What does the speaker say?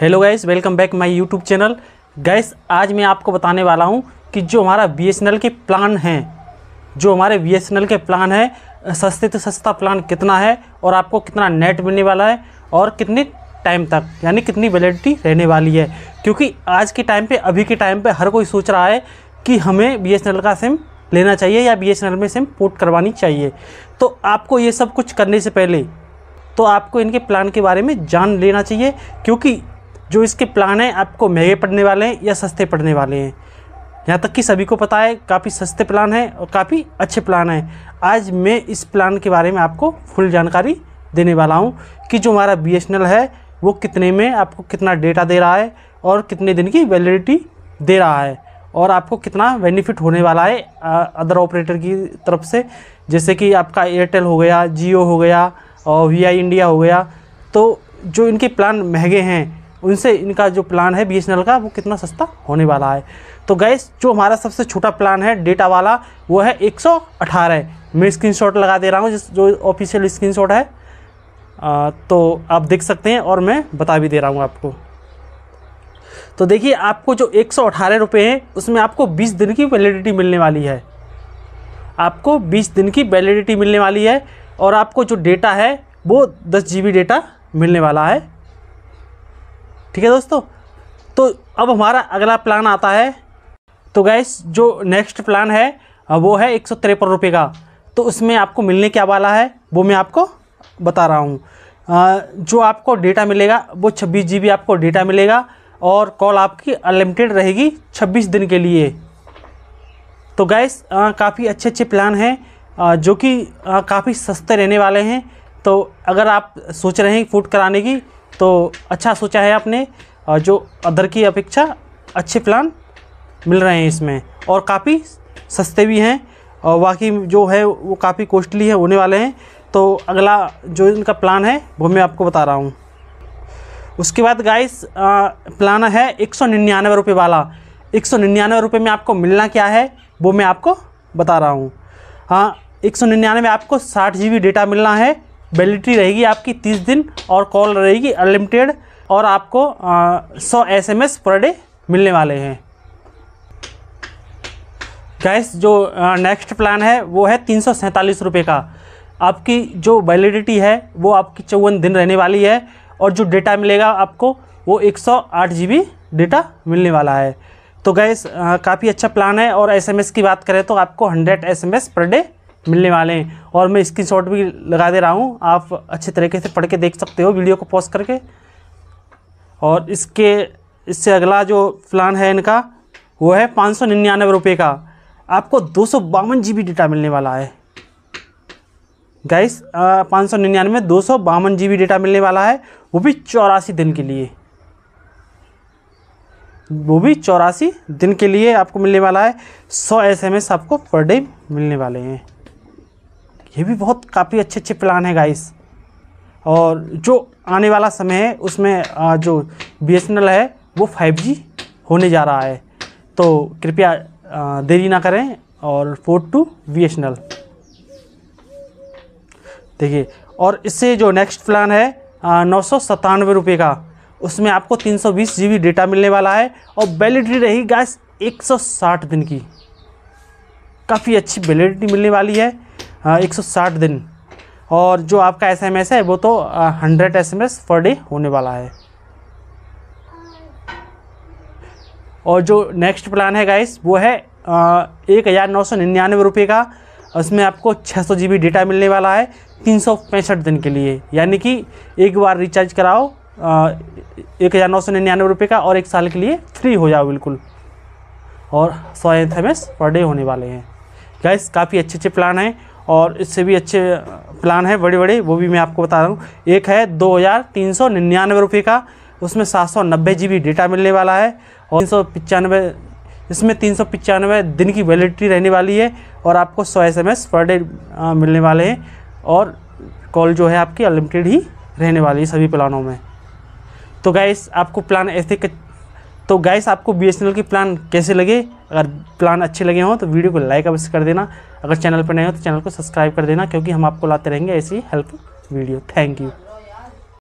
hello guys welcome back my YouTube channel guys आज मैं आपको बताने वाला हूं कि जो हमारा बी के प्लान हैं जो हमारे बी के प्लान हैं सस्ते तो सस्ता प्लान कितना है और आपको कितना नेट मिलने वाला है और कितने टाइम तक यानी कितनी वैलिडिटी रहने वाली है क्योंकि आज के टाइम पे अभी के टाइम पर हर कोई सोच रहा है कि हमें बी का सिम लेना चाहिए या बी में सिम पोर्ट करवानी चाहिए तो आपको ये सब कुछ करने से पहले तो आपको इनके प्लान के बारे में जान लेना चाहिए क्योंकि जो इसके प्लान हैं आपको महंगे पड़ने वाले हैं या सस्ते पड़ने वाले हैं यहाँ तक कि सभी को पता है काफ़ी सस्ते प्लान हैं और काफ़ी अच्छे प्लान हैं आज मैं इस प्लान के बारे में आपको फुल जानकारी देने वाला हूँ कि जो हमारा बी है वो कितने में आपको कितना डेटा दे रहा है और कितने दिन की वैलिडिटी दे रहा है और आपको कितना बेनिफिट होने वाला है अदर ऑपरेटर की तरफ से जैसे कि आपका एयरटेल हो गया जियो हो गया और वी इंडिया हो गया तो जो इनके प्लान महंगे हैं उनसे इनका जो प्लान है बी का वो कितना सस्ता होने वाला है तो गैस जो हमारा सबसे छोटा प्लान है डेटा वाला वो है एक मैं स्क्रीन लगा दे रहा हूँ जिस जो ऑफिशियल स्क्रीन है आ, तो आप देख सकते हैं और मैं बता भी दे रहा हूँ आपको तो देखिए आपको जो एक सौ हैं उसमें आपको बीस दिन की वैलिडिटी मिलने वाली है आपको बीस दिन की वैलिडिटी मिलने वाली है और आपको जो डेटा है वो दस जी डेटा मिलने वाला है ठीक है दोस्तों तो अब हमारा अगला प्लान आता है तो गैस जो नेक्स्ट प्लान है वो है एक सौ का तो उसमें आपको मिलने क्या वाला है वो मैं आपको बता रहा हूँ जो आपको डेटा मिलेगा वो छब्बीस जी आपको डेटा मिलेगा और कॉल आपकी अनलिमिटेड रहेगी 26 दिन के लिए तो गैस काफ़ी अच्छे अच्छे प्लान हैं जो कि काफ़ी सस्ते रहने वाले हैं तो अगर आप सोच रहे हैं फूड कराने की तो अच्छा सोचा है आपने जो अदर की अपेक्षा अच्छे प्लान मिल रहे हैं इसमें और काफ़ी सस्ते भी हैं और बाकी जो है वो काफ़ी कॉस्टली है होने वाले हैं तो अगला जो इनका प्लान है वो मैं आपको बता रहा हूँ उसके बाद गाइस प्लान है एक सौ निन्यानवे रुपये वाला एक सौ निन्यानवे रुपये में आपको मिलना क्या है वो मैं आपको बता रहा हूँ हाँ एक सौ निन्यानवे आपको साठ जी बी डेटा मिलना है वैलिडिटी रहेगी आपकी तीस दिन और कॉल रहेगी अनलिमिटेड और आपको सौ S M S per day मिलने वाले हैं गैस जो नेक्स्ट प्लान है वो है तीन सौ सैंतालीस रुपये का आपकी जो वैलिडिटी है वो आपकी चौवन दिन रहने वाली है और जो डेटा मिलेगा आपको वो एक सौ आठ जी बी डेटा मिलने वाला है तो गैस काफ़ी अच्छा प्लान है और एस एम एस की बात करें तो आपको hundred S M S per day मिलने वाले हैं और मैं इसकी शॉट भी लगा दे रहा हूँ आप अच्छे तरीके से पढ़ के देख सकते हो वीडियो को पॉज करके और इसके इससे अगला जो प्लान है इनका वो है पाँच सौ निन्यानवे रुपये का आपको दो सौ बावन जी बी डेटा मिलने वाला है गाइस पाँच सौ निन्यानवे दो सौ बावन जी बी डेटा मिलने वाला है वो भी चौरासी दिन के लिए वो भी चौरासी दिन के लिए आपको मिलने वाला है सौ एस एम एस आपको पर डे मिलने वाले हैं ये भी बहुत काफ़ी अच्छे अच्छे प्लान है गाइस और जो आने वाला समय है उसमें जो बी है वो फाइव होने जा रहा है तो कृपया देरी ना करें और फोर टू बी देखिए और इससे जो नेक्स्ट प्लान है नौ सौ सतानवे रुपये का उसमें आपको तीन सौ बीस जी बी डेटा मिलने वाला है और वैलिडिटी रही गैस एक सौ साठ दिन की काफ़ी अच्छी वैलिडिटी मिलने वाली है हाँ, साठ दिन और जो आपका एसएमएस है वो तो हंड्रेड एसएमएस पर डे होने वाला है और जो नेक्स्ट प्लान है गाइस वो है एक हज़ार नौ सौ निन्यानवे रुपये का उसमें आपको छः सौ जी बी डेटा मिलने वाला है तीन सौ पैंसठ दिन के लिए यानी कि एक बार रिचार्ज कराओ एक हज़ार नौ सौ निन्यानवे रुपये का और एक साल के लिए फ्री हो जाओ बिल्कुल और सौ S M S per day होने वाले हैं गैस काफ़ी अच्छे अच्छे प्लान हैं और इससे भी अच्छे प्लान है बड़े बड़े वो भी मैं आपको बता रहा हूँ एक है दो हज़ार तीन सौ निन्यानवे रुपये का उसमें सात सौ नब्बे जी बी डेटा मिलने वाला है और तीन सौ पचानवे इसमें तीन सौ पचानवे दिन की वैलिडिटी रहने वाली है और आपको सौ S M S per day मिलने वाले हैं और कॉल जो है आपकी अनलिमिटेड ही रहने वाली है सभी प्लानों में तो गैस आपको प्लान ऐसे तो गाइस आपको बी के प्लान कैसे लगे अगर प्लान अच्छे लगे हों तो वीडियो को लाइक अवश्य कर देना अगर चैनल पर नए हो तो चैनल को सब्सक्राइब कर देना क्योंकि हम आपको लाते रहेंगे ऐसी हेल्प वीडियो थैंक यू